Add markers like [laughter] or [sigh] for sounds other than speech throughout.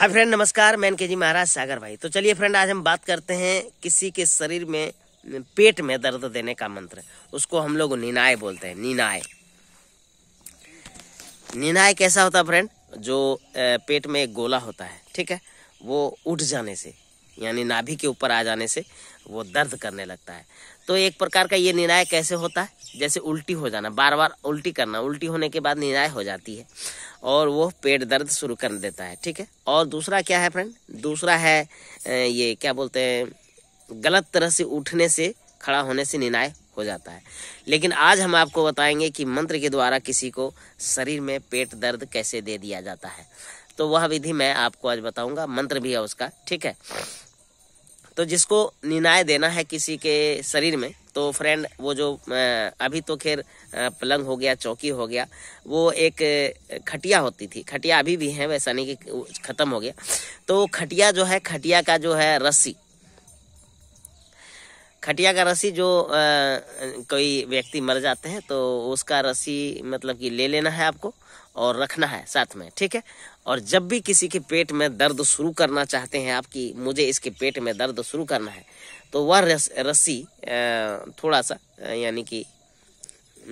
hi friend नमस्कार मैं के जी महाराज सागर भाई तो चलिए फ्रेंड आज हम बात करते हैं किसी के शरीर में पेट में दर्द देने का मंत्र उसको हम लोग निनाय बोलते हैं निनाय निनाय कैसा होता है फ्रेंड जो पेट में एक गोला होता है ठीक है वो उठ जाने से यानी नाभि के ऊपर आ जाने से वो दर्द करने लगता है तो एक प्रकार का ये निनाय कैसे होता है जैसे उल्टी हो जाना बार बार उल्टी करना उल्टी होने के बाद निनाय हो जाती है और वो पेट दर्द शुरू कर देता है ठीक है और दूसरा क्या है फ्रेंड दूसरा है ये क्या बोलते हैं गलत तरह से उठने से खड़ा होने से निनाय हो जाता है लेकिन आज हम आपको बताएंगे कि मंत्र के द्वारा किसी को शरीर में पेट दर्द कैसे दे दिया जाता है तो वह विधि मैं आपको आज बताऊंगा मंत्र भी है उसका ठीक है तो जिसको निर्णय देना है किसी के शरीर में तो फ्रेंड वो जो अभी तो खैर पलंग हो गया चौकी हो गया वो एक खटिया होती थी खटिया अभी भी है वैसा नहीं कि ख़त्म हो गया तो खटिया जो है खटिया का जो है रस्सी खटिया का रस्सी जो आ, कोई व्यक्ति मर जाते हैं तो उसका रस्सी मतलब कि ले लेना है आपको और रखना है साथ में ठीक है और जब भी किसी के पेट में दर्द शुरू करना चाहते हैं आपकी मुझे इसके पेट में दर्द शुरू करना है तो वह रस, रस्सी थोड़ा सा यानी कि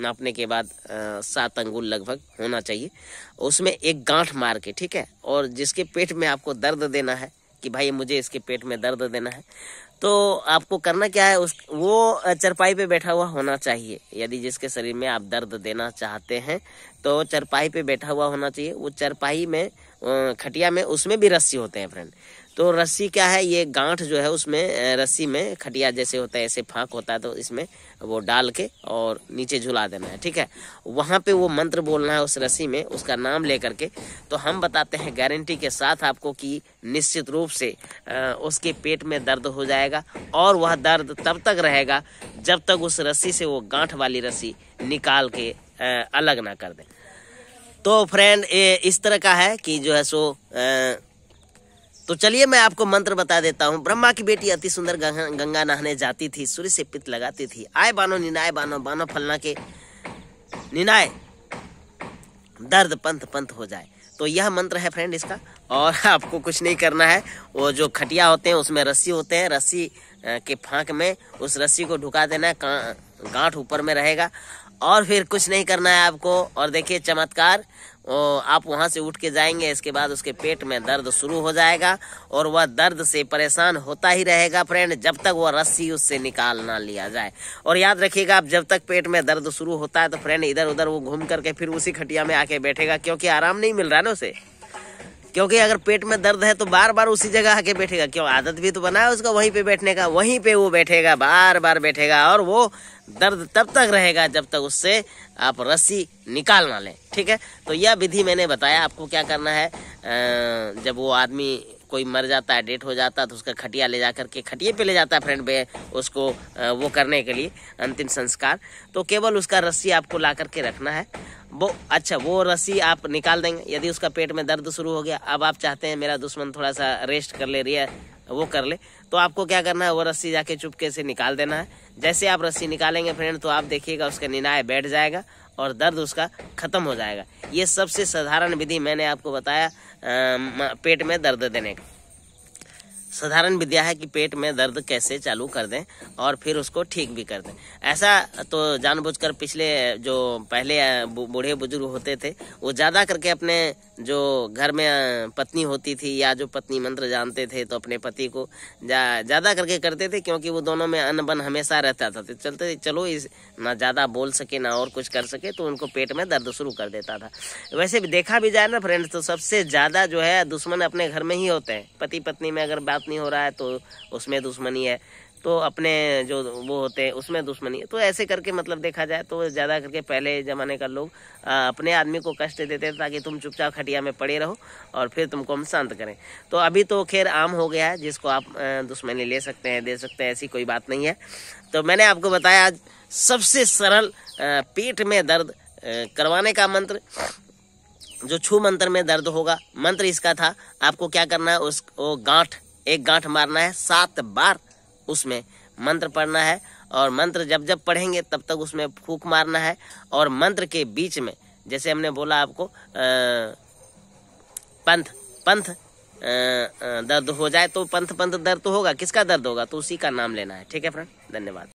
नापने के बाद सात अंगुल लगभग होना चाहिए उसमें एक गांठ मार के ठीक है और जिसके पेट में आपको दर्द देना है कि भाई मुझे इसके पेट में दर्द देना है तो आपको करना क्या है उस वो चरपाई पे बैठा हुआ होना चाहिए यदि जिसके शरीर में आप दर्द देना चाहते हैं तो चरपाई पे बैठा हुआ होना चाहिए वो चरपाई में खटिया में उसमें भी रस्सी होते हैं फ्रेंड तो रस्सी क्या है ये गांठ जो है उसमें रस्सी में खटिया जैसे होता है ऐसे फाँक होता है तो इसमें वो डाल के और नीचे झुला देना है ठीक है वहाँ पे वो मंत्र बोलना है उस रस्सी में उसका नाम लेकर के तो हम बताते हैं गारंटी के साथ आपको कि निश्चित रूप से उसके पेट में दर्द हो जाएगा और वह दर्द तब तक रहेगा जब तक उस रस्सी से वो गांठ वाली रस्सी निकाल के अलग ना कर दें तो फ्रेंड ये इस तरह का है कि जो है सो आ, तो चलिए मैं आपको मंत्र बता देता हूँ ब्रह्मा की बेटी अति सुंदर गंगा नहाने जाती थी सूर्य से पित लगाती थी आए बानो निनाय बानो बानो फलना के निनाय दर्द पंथ पंथ हो जाए तो यह मंत्र है फ्रेंड इसका और [laughs] आपको कुछ नहीं करना है वो जो खटिया होते हैं उसमें रस्सी होते हैं रस्सी के फाक में उस रस्सी को ढुका देना है गांठ ऊपर में रहेगा और फिर कुछ नहीं करना है आपको और देखिए चमत्कार आप वहां से उठ के जाएंगे इसके बाद उसके पेट में दर्द शुरू हो जाएगा और वह दर्द से परेशान होता ही रहेगा फ्रेंड जब तक वह रस्सी उससे निकाल ना लिया जाए और याद रखिएगा आप जब तक पेट में दर्द शुरू होता है तो फ्रेंड इधर उधर वो घूम करके फिर उसी खटिया में आके बैठेगा क्योंकि आराम नहीं मिल रहा ना उसे क्योंकि अगर पेट में दर्द है तो बार बार उसी जगह आके बैठेगा क्यों आदत भी तो बना है उसका वहीं पे बैठने का वहीं पे वो बैठेगा बार बार बैठेगा और वो दर्द तब तक रहेगा जब तक उससे आप रस्सी निकाल ना लें ठीक है तो यह विधि मैंने बताया आपको क्या करना है जब वो आदमी कोई मर जाता है डेट हो जाता है तो उसका खटिया ले जा करके खटिए पे ले जाता है फ्रेंड पे उसको वो करने के लिए अंतिम संस्कार तो केवल उसका रस्सी आपको ला करके रखना है वो अच्छा वो रस्सी आप निकाल देंगे यदि उसका पेट में दर्द शुरू हो गया अब आप चाहते हैं मेरा दुश्मन थोड़ा सा रेस्ट कर ले रही है वो कर ले तो आपको क्या करना है वो रस्सी जाके चुपके से निकाल देना है जैसे आप रस्सी निकालेंगे फ्रेंड तो आप देखिएगा उसका निनाय बैठ जाएगा और दर्द उसका ख़त्म हो जाएगा ये सबसे साधारण विधि मैंने आपको बताया पेट में दर्द देने का साधारण विद्या है कि पेट में दर्द कैसे चालू कर दें और फिर उसको ठीक भी कर दें ऐसा तो जानबूझकर पिछले जो पहले बूढ़े बुजुर्ग होते थे वो ज़्यादा करके अपने जो घर में पत्नी होती थी या जो पत्नी मंत्र जानते थे तो अपने पति को ज़्यादा करके करते थे क्योंकि वो दोनों में अनबन हमेशा रहता था तो चलते चलो इस ना ज़्यादा बोल सके ना और कुछ कर सके तो उनको पेट में दर्द शुरू कर देता था वैसे भी देखा भी जाए ना फ्रेंड्स तो सबसे ज़्यादा जो है दुश्मन अपने घर में ही होते हैं पति पत्नी में अगर बात नहीं हो रहा है तो उसमें दुश्मनी है तो अपने जो वो होते हैं उसमें दुश्मनी है तो ऐसे करके मतलब देखा जाए तो ज़्यादा करके पहले ज़माने का लोग अपने आदमी को कष्ट देते थे ताकि तुम चुपचाप खटिया में पड़े रहो और फिर तुमको हम शांत करें तो अभी तो खैर आम हो गया है जिसको आप दुश्मनी ले सकते हैं दे सकते हैं ऐसी कोई बात नहीं है तो मैंने आपको बताया आज सबसे सरल पेट में दर्द करवाने का मंत्र जो छू मंत्र में दर्द होगा मंत्र इसका था आपको क्या करना है उस वो गांठ एक गांठ मारना है सात बार उसमें मंत्र पढ़ना है और मंत्र जब जब पढ़ेंगे तब तक उसमें फूक मारना है और मंत्र के बीच में जैसे हमने बोला आपको पंथ पंथ दर्द हो जाए तो पंथ पंथ दर्द होगा किसका दर्द होगा तो उसी का नाम लेना है ठीक है फ्रेंड धन्यवाद